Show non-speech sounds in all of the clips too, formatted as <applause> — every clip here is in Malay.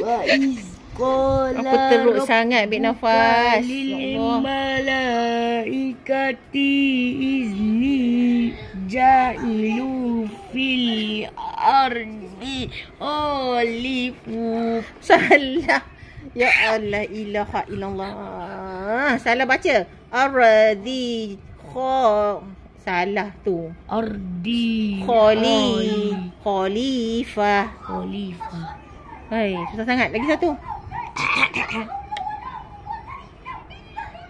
Aku teruk sangat ambil nafas. Ya Malaikati izni ja'ilu fil ardi olifu. Salah. Ya Allah ilaha illallah. Salah baca. Ardi kha salah tu. Ardi. Khalifah. Khalifah. Khalifah. Hei, susah sangat. Lagi satu.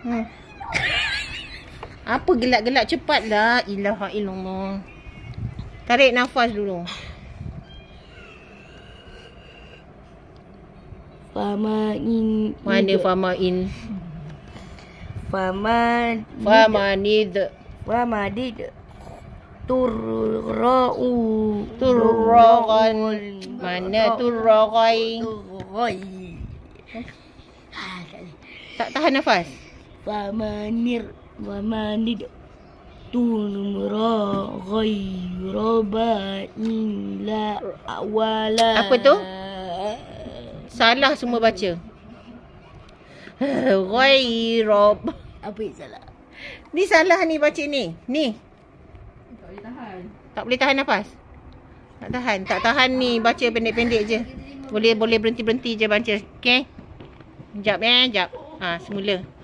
Hmm. Apa gelak-gelak cepatlah. Ilaha illallah. Tarik nafas dulu. Fama in. Mana fama in? Fama. Fama nid. Fama nid. Fama turra'u turra'un mana turra'i turra'i ha, tak tahan nafas wa manir wa manid tunumra ghayraba la awala apa tu salah semua baca <laughs> ghayrab apa yang salah ni salah ni baca ni ni boleh tahan. Tak boleh tahan nafas. Tak tahan, tak tahan ni baca pendek-pendek je. Boleh boleh berhenti-berhenti je baca. Okey. Jap eh, jap. Ah, ha, semula.